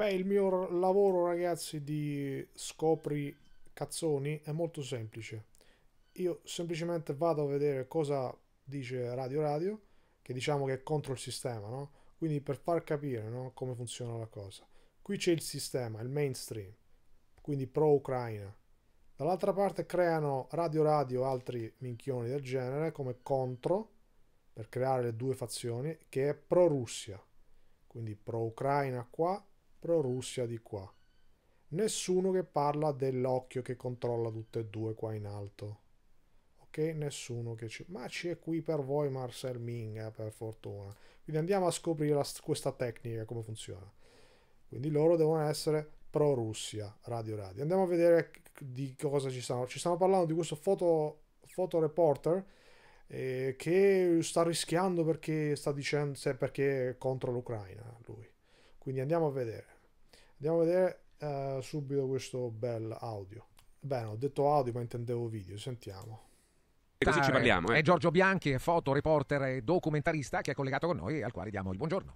Beh, il mio lavoro, ragazzi, di scopri cazzoni è molto semplice. Io semplicemente vado a vedere cosa dice Radio Radio, che diciamo che è contro il sistema, no? Quindi per far capire no, come funziona la cosa. Qui c'è il sistema, il mainstream, quindi pro-Ucraina. Dall'altra parte creano Radio Radio altri minchioni del genere come contro, per creare le due fazioni, che è pro-Russia. Quindi pro-Ucraina qua pro-Russia di qua. Nessuno che parla dell'occhio che controlla tutte e due qua in alto. Ok, nessuno che ci... Ma c'è qui per voi Marcel Minga, eh, per fortuna. Quindi andiamo a scoprire la, questa tecnica, come funziona. Quindi loro devono essere pro-Russia, Radio Radio. Andiamo a vedere di cosa ci stanno. Ci stanno parlando di questo foto, fotoreporter eh, che sta rischiando perché sta dicendo se perché è contro l'Ucraina lui. Quindi andiamo a vedere. Andiamo a vedere eh, subito questo bel audio. Bene, ho detto audio ma intendevo video, sentiamo. E così ci parliamo. Eh. È Giorgio Bianchi, foto reporter e documentarista che è collegato con noi e al quale diamo il buongiorno.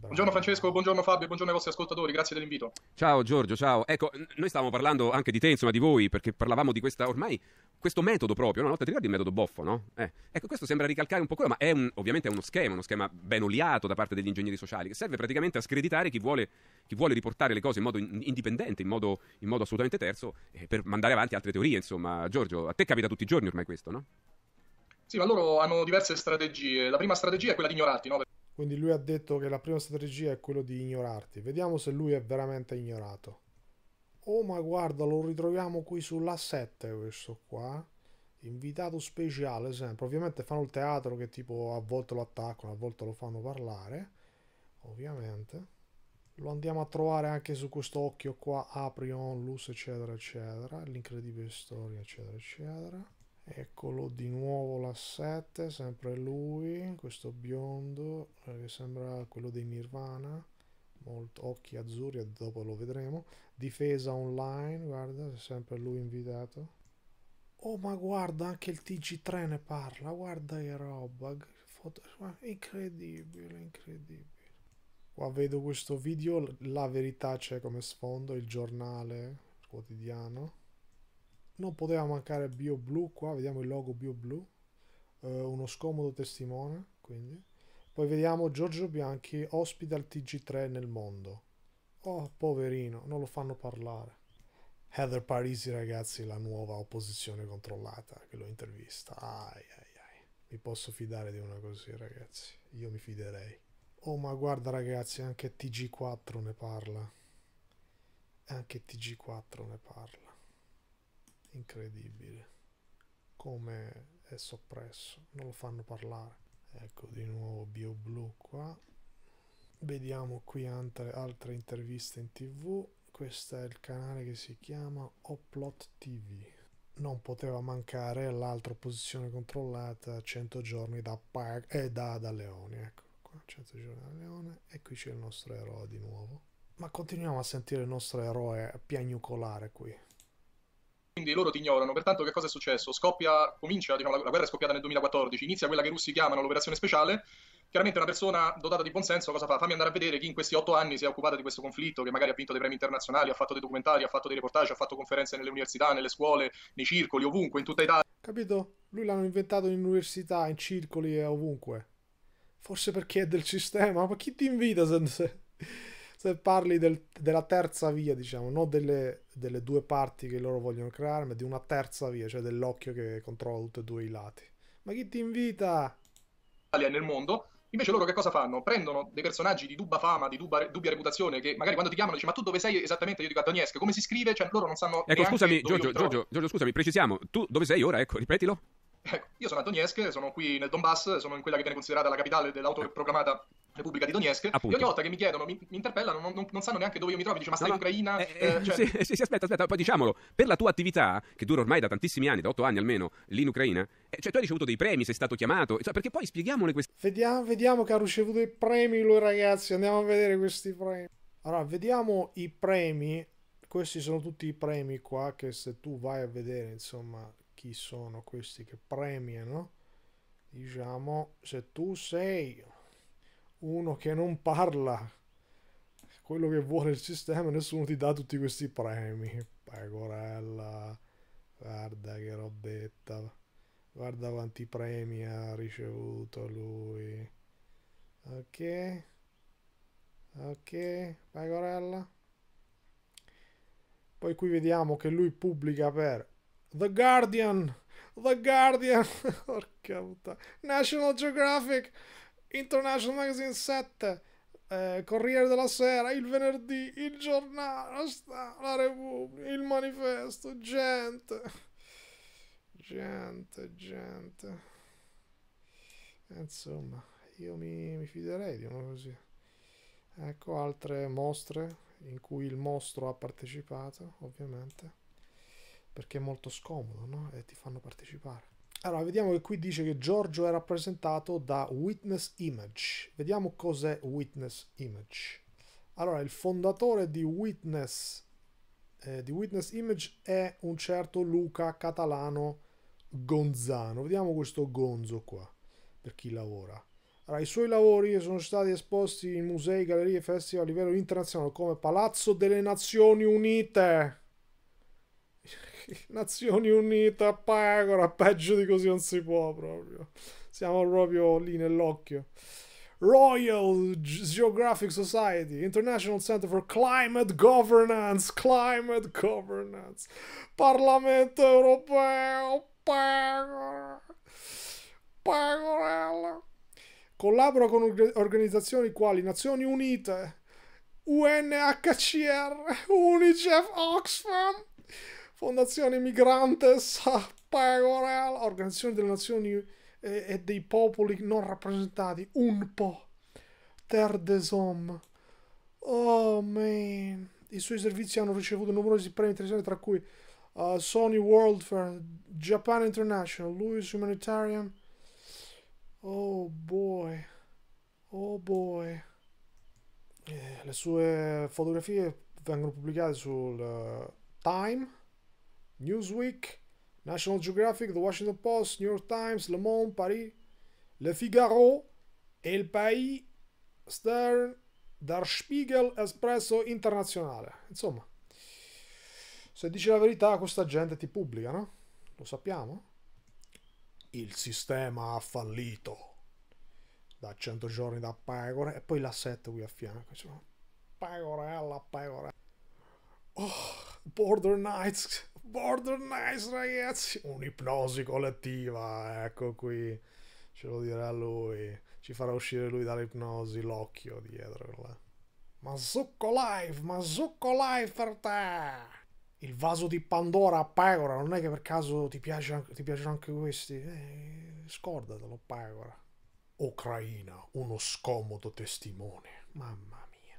Buongiorno Francesco, buongiorno Fabio, buongiorno ai vostri ascoltatori, grazie dell'invito. Ciao Giorgio, ciao. Ecco, noi stavamo parlando anche di te, insomma di voi, perché parlavamo di questa ormai questo metodo proprio, una volta ti ricordi il metodo boffo, no? Eh, ecco, questo sembra ricalcare un po' quello, ma è un, ovviamente è uno schema, uno schema ben oliato da parte degli ingegneri sociali, che serve praticamente a screditare chi vuole, chi vuole riportare le cose in modo indipendente, in modo, in modo, assolutamente terzo, eh, per mandare avanti altre teorie, insomma. Giorgio, a te capita tutti i giorni ormai questo, no? Sì, ma loro hanno diverse strategie. La prima strategia è quella di ignorarti, no? Quindi lui ha detto che la prima strategia è quella di ignorarti. Vediamo se lui è veramente ignorato. Oh ma guarda, lo ritroviamo qui sulla 7 questo qua. Invitato speciale sempre. Ovviamente fanno il teatro che tipo a volte lo attaccano, a volte lo fanno parlare. Ovviamente lo andiamo a trovare anche su questo occhio qua, Aprion, luce, eccetera, eccetera, l'incredibile storia, eccetera, eccetera eccolo di nuovo la 7 sempre lui questo biondo eh, che sembra quello dei Nirvana molto occhi azzurri dopo lo vedremo difesa online guarda sempre lui invitato oh ma guarda anche il TG3 ne parla guarda che roba foto, incredibile incredibile qua vedo questo video la verità c'è come sfondo il giornale quotidiano non poteva mancare BioBlu qua, vediamo il logo BioBlu, eh, uno scomodo testimone, quindi. Poi vediamo Giorgio Bianchi, ospita il TG3 nel mondo. Oh, poverino, non lo fanno parlare. Heather Parisi, ragazzi, la nuova opposizione controllata che l'ho intervista. Ai, ai, ai. Mi posso fidare di una così, ragazzi. Io mi fiderei. Oh, ma guarda, ragazzi, anche TG4 ne parla. Anche TG4 ne parla incredibile come è soppresso non lo fanno parlare ecco di nuovo bio blu qua vediamo qui altre, altre interviste in tv questo è il canale che si chiama Oplot TV non poteva mancare l'altra posizione controllata 100 giorni da, Pag- eh, da, da Leone ecco qua 100 giorni da Leone e qui c'è il nostro eroe di nuovo ma continuiamo a sentire il nostro eroe piagnucolare qui quindi loro ti ignorano. Pertanto, che cosa è successo? Scoppia, comincia, diciamo, la, la guerra è scoppiata nel 2014, inizia quella che i russi chiamano l'operazione speciale. Chiaramente una persona dotata di buonsenso cosa fa? Fammi andare a vedere chi in questi otto anni si è occupata di questo conflitto, che magari ha vinto dei premi internazionali, ha fatto dei documentari, ha fatto dei reportage, ha fatto conferenze nelle università, nelle scuole, nei circoli, ovunque, in tutta Italia. Capito? Lui l'hanno inventato in università, in circoli e ovunque. Forse perché è del sistema, ma chi ti invita? Sense? se parli del, della terza via, diciamo, non delle, delle, due parti che loro vogliono creare, ma di una terza via, cioè dell'occhio che controlla tutti e due i lati. Ma chi ti invita? Nel mondo, invece loro che cosa fanno? Prendono dei personaggi di dubba fama, di dubba, dubbia reputazione, che magari quando ti chiamano dici ma tu dove sei esattamente? Io dico a Donetsk, come si scrive? Cioè loro non sanno... Ecco, scusami, Giorgio, Giorgio, Giorgio, scusami, precisiamo, tu dove sei ora? Ecco, ripetilo. Ecco, io sono a Donetsk, sono qui nel Donbass, sono in quella che viene considerata la capitale dell'autoproclamata Repubblica di Donetsk. Ah, appunto. E ogni volta che mi chiedono, mi, mi interpellano, non, non, non, sanno neanche dove io mi trovo. Mi dice, ma stai no, in Ucraina? Eh, eh, eh cioè... sì, eh, sì, sì, aspetta, aspetta, poi diciamolo. Per la tua attività, che dura ormai da tantissimi anni, da otto anni almeno, lì in Ucraina, eh, cioè tu hai ricevuto dei premi, sei stato chiamato, cioè, perché poi spieghiamole queste... Vediamo, vediamo che ha ricevuto i premi lui ragazzi, andiamo a vedere questi premi. Allora, vediamo i premi. Questi sono tutti i premi qua che se tu vai a vedere, insomma, chi sono questi che premiano, diciamo, se tu sei uno che non parla quello che vuole il sistema, nessuno ti dà tutti questi premi. Pecorella, guarda che robetta, guarda quanti premi ha ricevuto lui. Ok, ok, pecorella. Poi qui vediamo che lui pubblica per The Guardian, The Guardian, porca puttana, National Geographic, International Magazine 7, eh, Corriere della Sera, il venerdì, il giornale, la Repubblica, il manifesto, gente, gente, gente. Eh, insomma, io mi, mi fiderei di uno così. Ecco altre mostre in cui il mostro ha partecipato, ovviamente perché è molto scomodo, no? E ti fanno partecipare. Allora, vediamo che qui dice che Giorgio è rappresentato da Witness Image. Vediamo cos'è Witness Image. Allora, il fondatore di Witness, eh, di Witness Image è un certo Luca Catalano Gonzano. Vediamo questo Gonzo qua, per chi lavora. Allora, i suoi lavori sono stati esposti in musei, gallerie e festival a livello internazionale come Palazzo delle Nazioni Unite Nazioni Unite, Pagora, peggio di così non si può proprio. Siamo proprio lì nell'occhio. Royal Geographic Society, International Center for Climate Governance, Climate Governance, Parlamento Europeo, Pagora, Pagorella. Collabora con organizzazioni quali Nazioni Unite, UNHCR, UNICEF, Oxfam, Fondazione Migrantes Pecorel, Organizzazione delle Nazioni eh, e, dei Popoli Non Rappresentati, UNPO, Terre des Hommes. Oh man, i suoi servizi hanno ricevuto numerosi premi internazionali tra cui uh, Sony World Fair, Japan International, Louis Humanitarian. Oh boy, oh boy. Eh, le sue fotografie vengono pubblicate sul uh, Time Newsweek, National Geographic, The Washington Post, New York Times, Le Monde, Paris, Le Figaro, El País, Stern, Der Spiegel, Espresso Internazionale. Insomma, se dici la verità questa gente ti pubblica, no? Lo sappiamo? Il sistema ha fallito. Da 100 giorni da pecora e poi la 7 qui a fianco. Insomma. Pecorella, pecorella. Oh, Border Knights Border Nice ragazzi, un'ipnosi collettiva, ecco qui, ce lo dirà lui, ci farà uscire lui dall'ipnosi l'occhio dietro là. Ma zucco live, ma zucco live per te! Il vaso di Pandora a Pecora, non è che per caso ti, piace ti piacciono anche questi? Eh, scordatelo Pecora. Ucraina, uno scomodo testimone, mamma mia.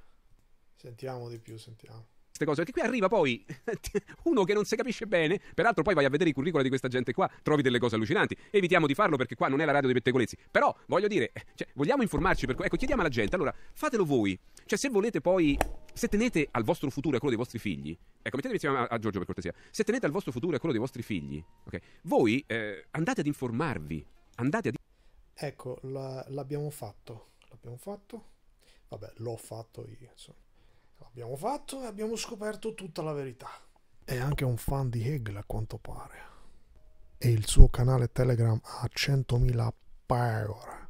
Sentiamo di più, sentiamo queste cose. Perché qui arriva poi uno che non si capisce bene. Peraltro, poi vai a vedere i curricula di questa gente qua, trovi delle cose allucinanti. Evitiamo di farlo perché qua non è la radio dei pettegolezzi. Però, voglio dire, cioè, vogliamo informarci. Per... Ecco, chiediamo alla gente, allora, fatelo voi. Cioè, se volete poi, se tenete al vostro futuro e a quello dei vostri figli, ecco, mettetevi insieme a, a Giorgio per cortesia. Se tenete al vostro futuro e a quello dei vostri figli, ok, voi eh, andate ad informarvi. Andate ad. Ecco, la, l'abbiamo fatto. L'abbiamo fatto. Vabbè, l'ho fatto io, insomma. L'abbiamo fatto e abbiamo scoperto tutta la verità. È anche un fan di Hegel a quanto pare. E il suo canale Telegram ha 100.000 per